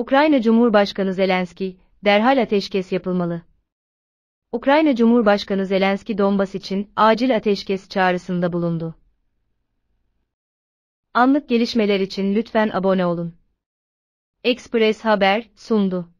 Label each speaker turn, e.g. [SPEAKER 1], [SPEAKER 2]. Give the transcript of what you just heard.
[SPEAKER 1] Ukrayna Cumhurbaşkanı Zelenski, derhal ateşkes yapılmalı. Ukrayna Cumhurbaşkanı Zelenski Donbas için acil ateşkes çağrısında bulundu. Anlık gelişmeler için lütfen abone olun. Express
[SPEAKER 2] Haber sundu.